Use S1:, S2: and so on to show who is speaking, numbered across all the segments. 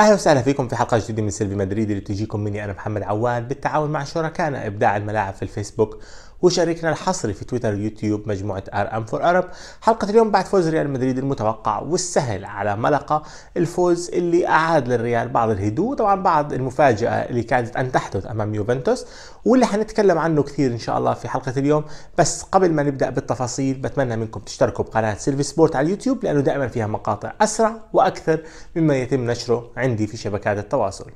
S1: اهلا وسهلا فيكم في حلقه جديده من سيلفي مدريد اللي بتجيكم مني انا محمد عواد بالتعاون مع شركائنا ابداع الملاعب في الفيسبوك وشاركنا الحصري في تويتر ويوتيوب مجموعة ار ام فور ارب حلقة اليوم بعد فوز ريال مدريد المتوقع والسهل على ملقا الفوز اللي اعاد للريال بعض الهدوء طبعا بعض المفاجأة اللي كانت ان تحدث امام يوفنتوس واللي حنتكلم عنه كثير ان شاء الله في حلقة اليوم بس قبل ما نبدأ بالتفاصيل بتمنى منكم تشتركوا بقناة سيلفي سبورت على اليوتيوب لانه دائما فيها مقاطع اسرع واكثر مما يتم نشره عندي في شبكات التواصل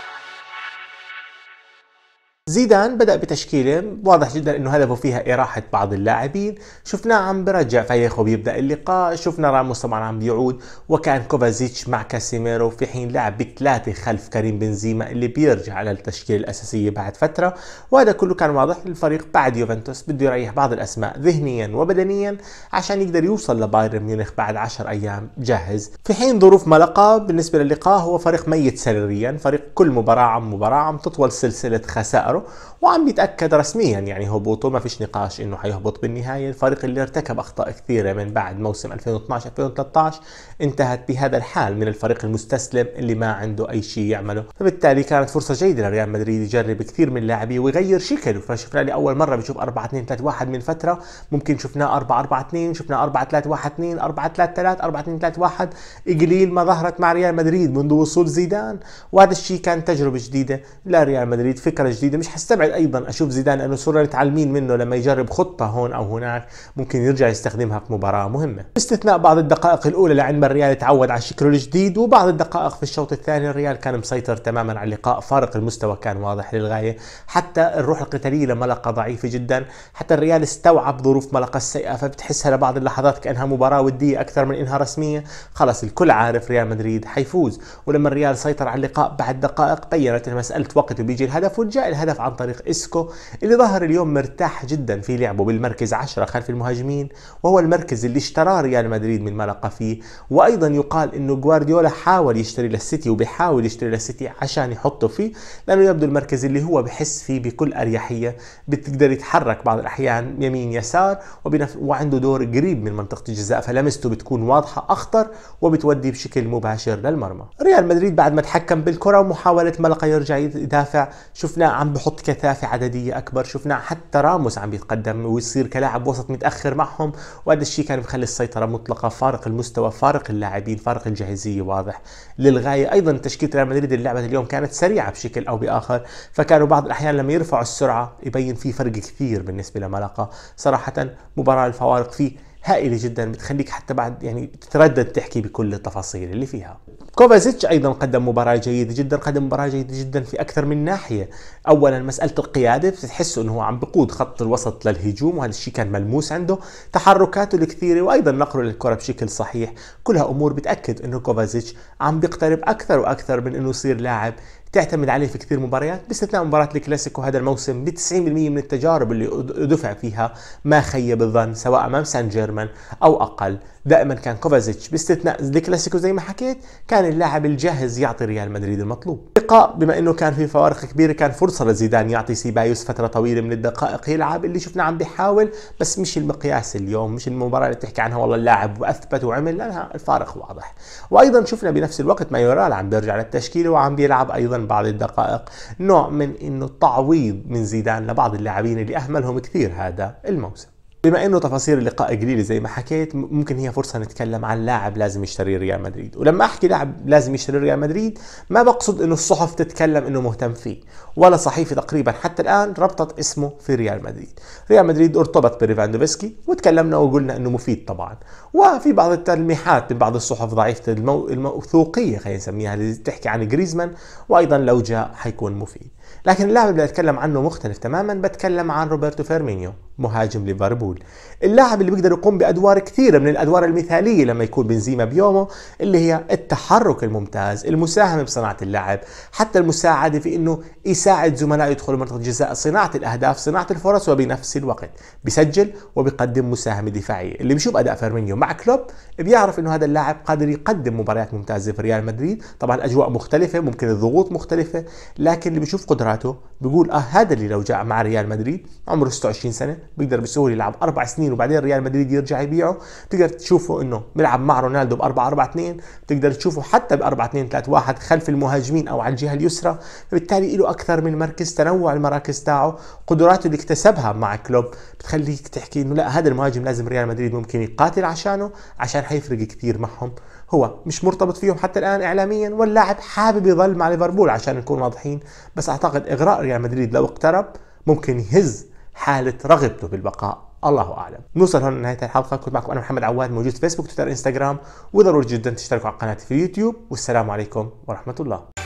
S1: زيدان بدأ بتشكيلة واضح جدا انه هدفه فيها إراحة بعض اللاعبين، شفناه عم برجع فايخو بيبدأ اللقاء، شفنا راموس طبعا عم بيعود وكان كوفازيتش مع كاسيميرو في حين لعب بثلاثة خلف كريم بنزيما اللي بيرجع على التشكيلة الأساسية بعد فترة، وهذا كله كان واضح للفريق بعد يوفنتوس بده يريح بعض الأسماء ذهنيا وبدنيا عشان يقدر يوصل لبايرن ميونخ بعد 10 أيام جاهز، في حين ظروف ملقا بالنسبة للقاء هو فريق ميت سريريا، فريق كل مباراة عن مباراة عم تطول سلسلة خسائره قراره وعم بيتاكد رسميا يعني هبوطه ما فيش نقاش انه حيهبط بالنهايه الفريق اللي ارتكب اخطاء كثيره من بعد موسم 2012 2013 انتهت بهذا الحال من الفريق المستسلم اللي ما عنده اي شيء يعمله فبالتالي كانت فرصه جيده لريال مدريد يجرب كثير من لاعبيه ويغير شكله فشفنا لاول مره بنشوف 4 2 3 1 من فتره ممكن شفناه 4 4 2 شفناه 4 3 1 2 4 3 3 4 2 3 1 قليل ما ظهرت مع ريال مدريد منذ وصول زيدان وهذا الشيء كان تجربه جديده لريال مدريد فكره جديده مش مش حستبعد ايضا اشوف زيدان انه صرنا متعلمين منه لما يجرب خطه هون او هناك ممكن يرجع يستخدمها في مباراه مهمه باستثناء بعض الدقائق الاولى لعندما الريال تعود على شكله الجديد وبعض الدقائق في الشوط الثاني الريال كان مسيطر تماما على اللقاء فارق المستوى كان واضح للغايه حتى الروح القتاليه لملقا ضعيفه جدا حتى الريال استوعب ظروف ملقا السيئه فبتحسها لبعض اللحظات كانها مباراه وديه اكثر من انها رسميه خلص الكل عارف ريال مدريد حيفوز ولما الريال سيطر على اللقاء بعد دقائق بينت مساله وقت وبيجي الهدف وجاء الهدف الهدف عن طريق اسكو اللي ظهر اليوم مرتاح جدا في لعبه بالمركز 10 خلف المهاجمين وهو المركز اللي اشتراه ريال مدريد من ملقا فيه وايضا يقال انه جوارديولا حاول يشتري للسيتي وبيحاول يشتري للسيتي عشان يحطه فيه لانه يبدو المركز اللي هو بحس فيه بكل اريحيه بتقدر يتحرك بعض الاحيان يمين يسار وبنف... وعنده دور قريب من منطقه الجزاء فلمسته بتكون واضحه اخطر وبتودي بشكل مباشر للمرمى ريال مدريد بعد ما تحكم بالكره ومحاوله ملقا يرجع يدافع شفناه عم بحط كثافه عدديه اكبر شفنا حتى راموس عم بيتقدم ويصير كلاعب وسط متاخر معهم وهذا الشيء كان مخلي السيطره مطلقه فارق المستوى فارق اللاعبين فارق الجاهزيه واضح للغايه ايضا تشكيله ريال مدريد اللي لعبت اليوم كانت سريعه بشكل او باخر فكانوا بعض الاحيان لما يرفعوا السرعه يبين في فرق كثير بالنسبه لملقا صراحه مباراه الفوارق فيه هائله جدا بتخليك حتى بعد يعني تتردد تحكي بكل التفاصيل اللي فيها كوفازيتش ايضا قدم مباراه جيده جدا قدم مباراه جيده جدا في اكثر من ناحيه اولا مساله القياده بتحس انه هو عم بقود خط الوسط للهجوم وهذا الشيء كان ملموس عنده تحركاته الكثيره وايضا نقله للكره بشكل صحيح كلها امور بتاكد انه كوفازيتش عم بيقترب اكثر واكثر من انه يصير لاعب تعتمد عليه في كثير مباريات باستثناء مباراة الكلاسيكو هذا الموسم ب 90% من التجارب اللي دفع فيها ما خيب الظن سواء امام سان جيرمان او اقل دائما كان كوفازيتش باستثناء الكلاسيكو زي ما حكيت كان اللاعب الجاهز يعطي ريال مدريد المطلوب لقاء بما انه كان في فوارق كبيره كان فرصه لزيدان يعطي سيبايوس فتره طويله من الدقائق يلعب اللي شفنا عم بيحاول بس مش المقياس اليوم مش المباراه اللي بتحكي عنها والله اللاعب اثبت وعمل لانها الفارق واضح وايضا شفنا بنفس الوقت مايورال عم بيرجع للتشكيله وعم بيلعب ايضا أيضا بعض الدقائق نوع من أنه تعويض من زيدان لبعض اللاعبين اللي أهملهم كثير هذا الموسم بما انه تفاصيل اللقاء قليله زي ما حكيت ممكن هي فرصه نتكلم عن لاعب لازم يشتري ريال مدريد ولما احكي لاعب لازم يشتري ريال مدريد ما بقصد انه الصحف تتكلم انه مهتم فيه ولا صحيفه تقريبا حتى الان ربطت اسمه في ريال مدريد ريال مدريد ارتبط بريفاندوفسكي وتكلمنا وقلنا انه مفيد طبعا وفي بعض التلميحات من بعض الصحف ضعيفه المو... الموثوقيه خلينا نسميها اللي تحكي عن جريزمان وايضا لو جاء حيكون مفيد لكن اللاعب اللي بتكلم عنه مختلف تماما بتكلم عن روبرتو فيرمينيو مهاجم ليفربول ليفربول اللاعب اللي بيقدر يقوم بادوار كثيره من الادوار المثاليه لما يكون بنزيما بيومه اللي هي التحرك الممتاز المساهمه بصناعه اللعب حتى المساعده في انه يساعد زملائه يدخلوا منطقه الجزاء صناعه الاهداف صناعه الفرص وبنفس الوقت بسجل وبقدم مساهمه دفاعيه اللي بيشوف اداء فيرمينيو مع كلوب بيعرف انه هذا اللاعب قادر يقدم مباريات ممتازه في ريال مدريد طبعا الاجواء مختلفه ممكن الضغوط مختلفه لكن اللي بيشوف قدراته بيقول اه هذا اللي لو جاء مع ريال مدريد عمره 26 سنه بيقدر بسهوله يلعب اربع سنين وبعدين ريال مدريد يرجع يبيعه بتقدر تشوفه انه بيلعب مع رونالدو ب 4 4 2 بتقدر تشوفه حتى ب 4 2 3 1 خلف المهاجمين او على الجهه اليسرى فبالتالي له اكثر من مركز تنوع المراكز تاعه قدراته اللي اكتسبها مع كلوب بتخليك تحكي انه لا هذا المهاجم لازم ريال مدريد ممكن يقاتل عشانه عشان حيفرق كثير معهم هو مش مرتبط فيهم حتى الان اعلاميا واللاعب حابب يظل مع ليفربول عشان نكون واضحين بس اعتقد اغراء ريال مدريد لو اقترب ممكن يهز حاله رغبته بالبقاء الله اعلم نوصل هون لنهايه الحلقه كنت معكم انا محمد عواد موجود في فيسبوك تويتر انستغرام وضروري جدا تشتركوا على قناتي في اليوتيوب والسلام عليكم ورحمه الله